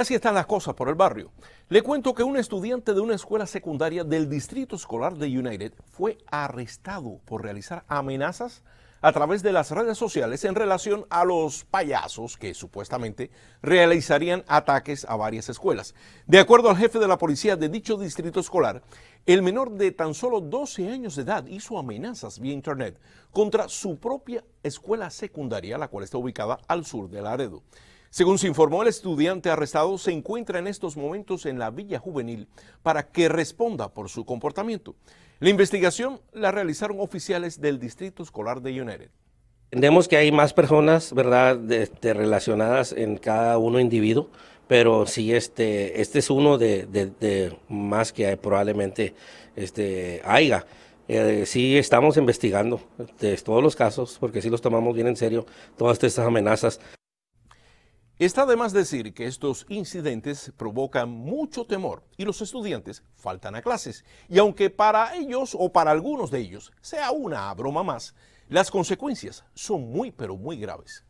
así están las cosas por el barrio. Le cuento que un estudiante de una escuela secundaria del distrito escolar de United fue arrestado por realizar amenazas a través de las redes sociales en relación a los payasos que supuestamente realizarían ataques a varias escuelas. De acuerdo al jefe de la policía de dicho distrito escolar, el menor de tan solo 12 años de edad hizo amenazas vía internet contra su propia escuela secundaria, la cual está ubicada al sur de Laredo. Según se informó, el estudiante arrestado se encuentra en estos momentos en la Villa Juvenil para que responda por su comportamiento. La investigación la realizaron oficiales del Distrito Escolar de Yonered. Entendemos que hay más personas, ¿verdad?, relacionadas en cada uno individuo, pero sí, este, este es uno de, más que probablemente este, haya. Eh, sí estamos investigando todos los casos, porque sí los tomamos bien en serio, todas estas amenazas. Está de más decir que estos incidentes provocan mucho temor y los estudiantes faltan a clases. Y aunque para ellos o para algunos de ellos sea una broma más, las consecuencias son muy pero muy graves.